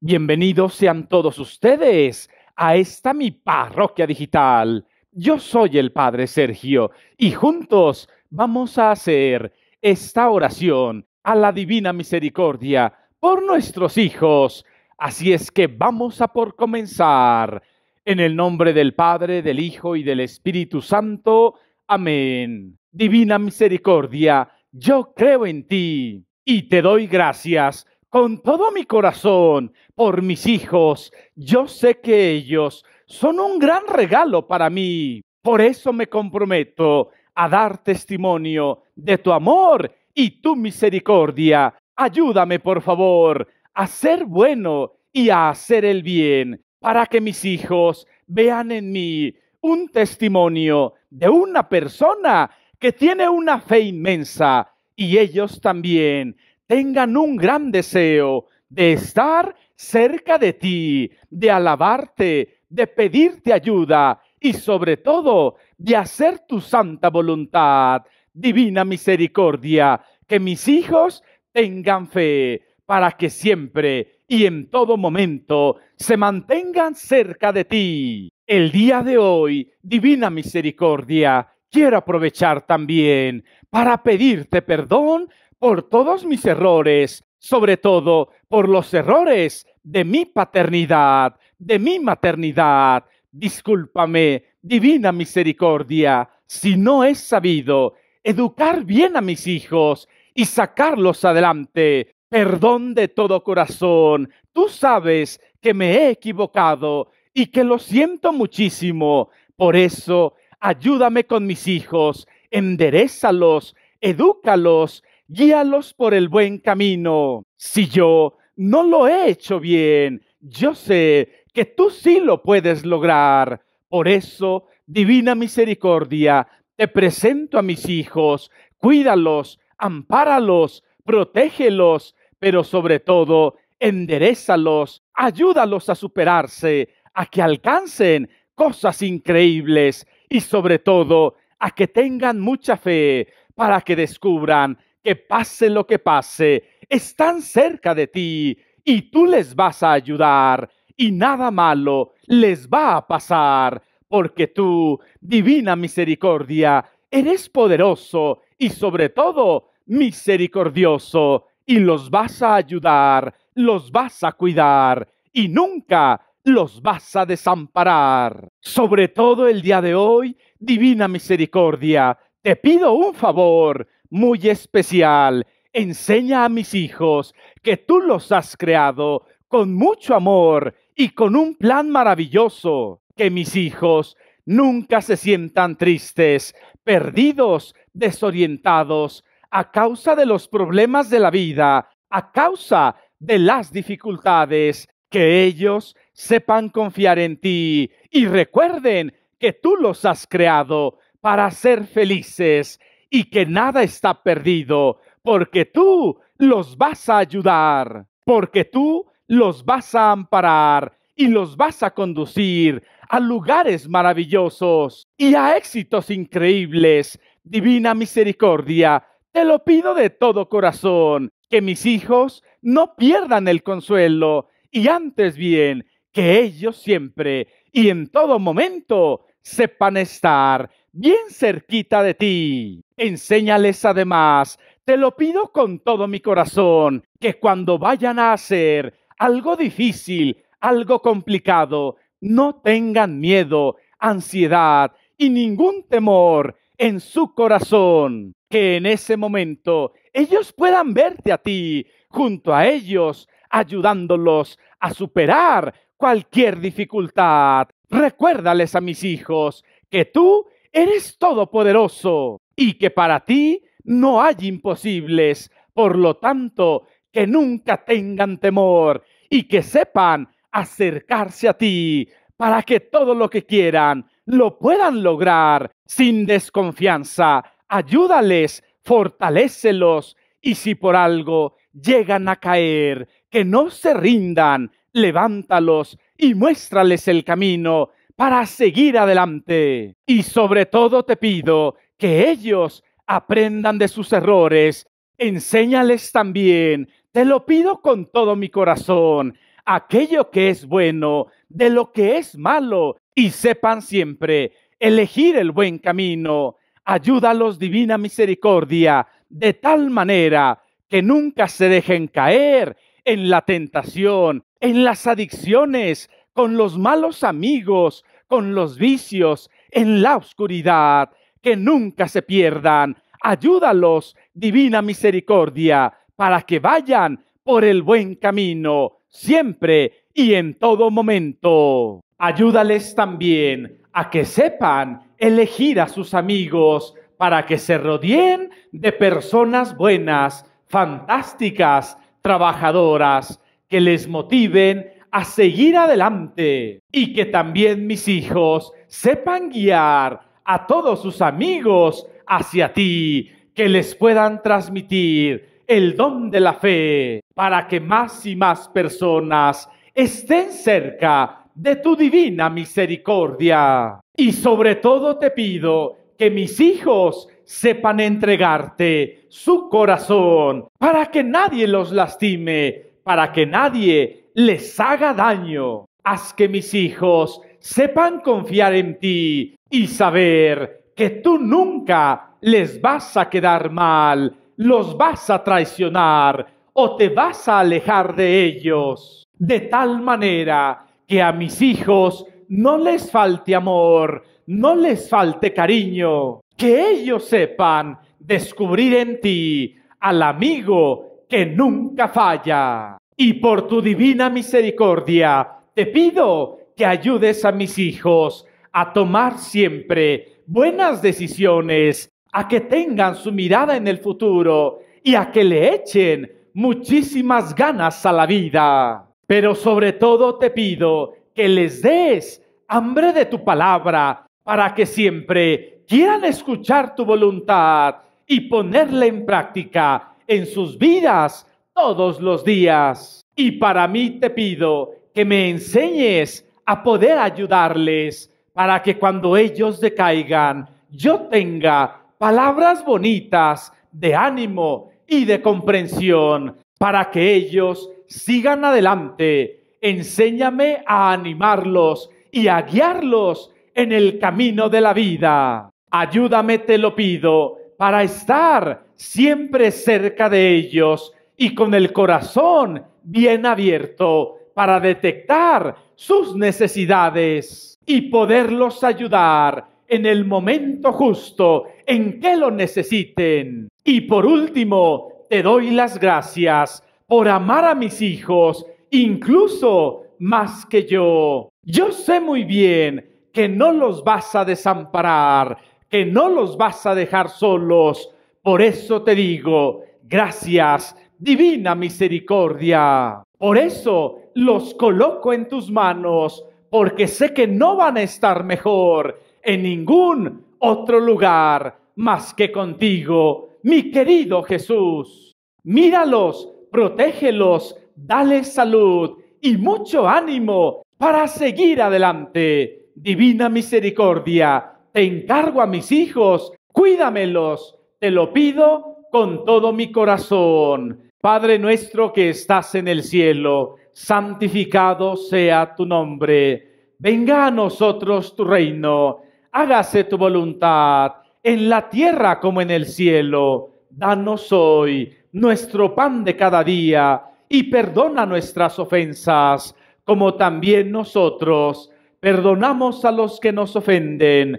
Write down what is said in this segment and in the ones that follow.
Bienvenidos sean todos ustedes a esta mi parroquia digital. Yo soy el Padre Sergio y juntos vamos a hacer esta oración a la Divina Misericordia por nuestros hijos. Así es que vamos a por comenzar. En el nombre del Padre, del Hijo y del Espíritu Santo. Amén. Divina Misericordia, yo creo en ti y te doy gracias con todo mi corazón por mis hijos. Yo sé que ellos son un gran regalo para mí. Por eso me comprometo a dar testimonio de tu amor y tu misericordia. Ayúdame, por favor, a ser bueno y a hacer el bien, para que mis hijos vean en mí un testimonio de una persona que tiene una fe inmensa y ellos también tengan un gran deseo de estar cerca de ti, de alabarte, de pedirte ayuda y sobre todo de hacer tu santa voluntad. Divina misericordia, que mis hijos tengan fe para que siempre y en todo momento se mantengan cerca de ti. El día de hoy, Divina Misericordia, quiero aprovechar también para pedirte perdón por todos mis errores, sobre todo por los errores de mi paternidad, de mi maternidad. Discúlpame, divina misericordia, si no he sabido educar bien a mis hijos y sacarlos adelante. Perdón de todo corazón. Tú sabes que me he equivocado y que lo siento muchísimo. Por eso, ayúdame con mis hijos, enderezalos, edúcalos guíalos por el buen camino. Si yo no lo he hecho bien, yo sé que tú sí lo puedes lograr. Por eso, divina misericordia, te presento a mis hijos, cuídalos, ampáralos, protégelos, pero sobre todo, enderezalos, ayúdalos a superarse, a que alcancen cosas increíbles y sobre todo, a que tengan mucha fe para que descubran que pase lo que pase, están cerca de ti y tú les vas a ayudar y nada malo les va a pasar, porque tú, divina misericordia, eres poderoso y sobre todo misericordioso y los vas a ayudar, los vas a cuidar y nunca los vas a desamparar. Sobre todo el día de hoy, divina misericordia, te pido un favor muy especial. Enseña a mis hijos que tú los has creado con mucho amor y con un plan maravilloso. Que mis hijos nunca se sientan tristes, perdidos, desorientados a causa de los problemas de la vida, a causa de las dificultades. Que ellos sepan confiar en ti y recuerden que tú los has creado para ser felices y que nada está perdido, porque tú los vas a ayudar, porque tú los vas a amparar y los vas a conducir a lugares maravillosos y a éxitos increíbles. Divina misericordia, te lo pido de todo corazón, que mis hijos no pierdan el consuelo y antes bien que ellos siempre y en todo momento sepan estar bien cerquita de ti. Enséñales además, te lo pido con todo mi corazón, que cuando vayan a hacer algo difícil, algo complicado, no tengan miedo, ansiedad y ningún temor en su corazón, que en ese momento ellos puedan verte a ti junto a ellos, ayudándolos a superar cualquier dificultad. Recuérdales a mis hijos que tú eres todopoderoso y que para ti no hay imposibles. Por lo tanto, que nunca tengan temor y que sepan acercarse a ti para que todo lo que quieran lo puedan lograr sin desconfianza. Ayúdales, fortalécelos y si por algo llegan a caer, que no se rindan, levántalos y muéstrales el camino para seguir adelante. Y sobre todo te pido que ellos aprendan de sus errores, enséñales también, te lo pido con todo mi corazón, aquello que es bueno, de lo que es malo, y sepan siempre elegir el buen camino. Ayúdalos, divina misericordia, de tal manera que nunca se dejen caer en la tentación en las adicciones, con los malos amigos, con los vicios, en la oscuridad, que nunca se pierdan. Ayúdalos, divina misericordia, para que vayan por el buen camino, siempre y en todo momento. Ayúdales también a que sepan elegir a sus amigos para que se rodeen de personas buenas, fantásticas, trabajadoras, que les motiven a seguir adelante y que también mis hijos sepan guiar a todos sus amigos hacia ti, que les puedan transmitir el don de la fe para que más y más personas estén cerca de tu divina misericordia. Y sobre todo te pido que mis hijos sepan entregarte su corazón para que nadie los lastime para que nadie les haga daño. Haz que mis hijos sepan confiar en ti y saber que tú nunca les vas a quedar mal, los vas a traicionar o te vas a alejar de ellos, de tal manera que a mis hijos no les falte amor, no les falte cariño, que ellos sepan descubrir en ti al amigo que nunca falla. Y por tu divina misericordia, te pido que ayudes a mis hijos a tomar siempre buenas decisiones, a que tengan su mirada en el futuro y a que le echen muchísimas ganas a la vida. Pero sobre todo te pido que les des hambre de tu palabra para que siempre quieran escuchar tu voluntad y ponerla en práctica en sus vidas todos los días. Y para mí te pido que me enseñes a poder ayudarles para que cuando ellos decaigan, yo tenga palabras bonitas de ánimo y de comprensión para que ellos sigan adelante. Enséñame a animarlos y a guiarlos en el camino de la vida. Ayúdame, te lo pido, para estar siempre cerca de ellos y con el corazón bien abierto para detectar sus necesidades y poderlos ayudar en el momento justo en que lo necesiten. Y por último, te doy las gracias por amar a mis hijos incluso más que yo. Yo sé muy bien que no los vas a desamparar, que no los vas a dejar solos. Por eso te digo, gracias, divina misericordia. Por eso los coloco en tus manos, porque sé que no van a estar mejor en ningún otro lugar más que contigo, mi querido Jesús. Míralos, protégelos, dale salud y mucho ánimo para seguir adelante. Divina misericordia te encargo a mis hijos, cuídamelos, te lo pido con todo mi corazón. Padre nuestro que estás en el cielo, santificado sea tu nombre, venga a nosotros tu reino, hágase tu voluntad, en la tierra como en el cielo. Danos hoy nuestro pan de cada día y perdona nuestras ofensas, como también nosotros perdonamos a los que nos ofenden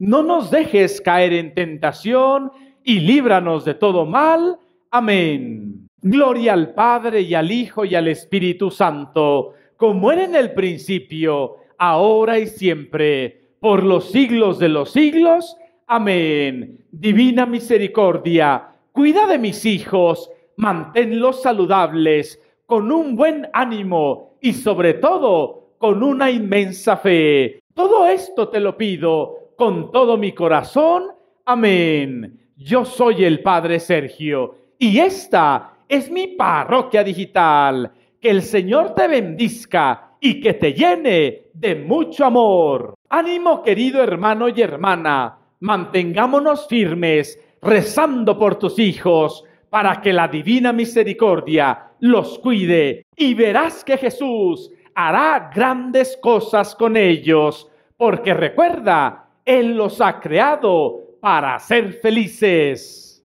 no nos dejes caer en tentación, y líbranos de todo mal. Amén. Gloria al Padre y al Hijo y al Espíritu Santo, como era en el principio, ahora y siempre, por los siglos de los siglos. Amén. Divina misericordia, cuida de mis hijos, manténlos saludables, con un buen ánimo y sobre todo con una inmensa fe. Todo esto te lo pido con todo mi corazón. Amén. Yo soy el Padre Sergio y esta es mi parroquia digital. Que el Señor te bendiga y que te llene de mucho amor. Ánimo querido hermano y hermana, mantengámonos firmes rezando por tus hijos para que la divina misericordia los cuide y verás que Jesús hará grandes cosas con ellos, porque recuerda él los ha creado para ser felices.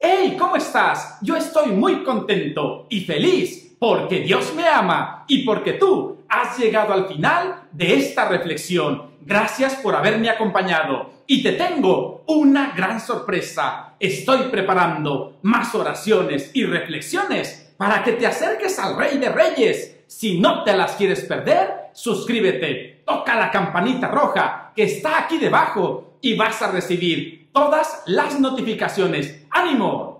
¡Hey! ¿Cómo estás? Yo estoy muy contento y feliz porque Dios me ama y porque tú has llegado al final de esta reflexión. Gracias por haberme acompañado y te tengo una gran sorpresa. Estoy preparando más oraciones y reflexiones para que te acerques al Rey de Reyes. Si no te las quieres perder, suscríbete toca la campanita roja que está aquí debajo y vas a recibir todas las notificaciones. ¡Ánimo!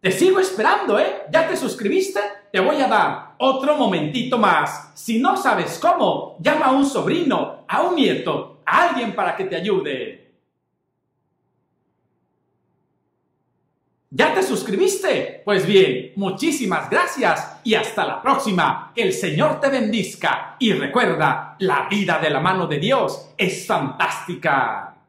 Te sigo esperando, ¿eh? ¿Ya te suscribiste? Te voy a dar otro momentito más. Si no sabes cómo, llama a un sobrino, a un nieto, a alguien para que te ayude. ¿Ya te suscribiste? Pues bien, muchísimas gracias y hasta la próxima. Que el Señor te bendiga y recuerda, la vida de la mano de Dios es fantástica.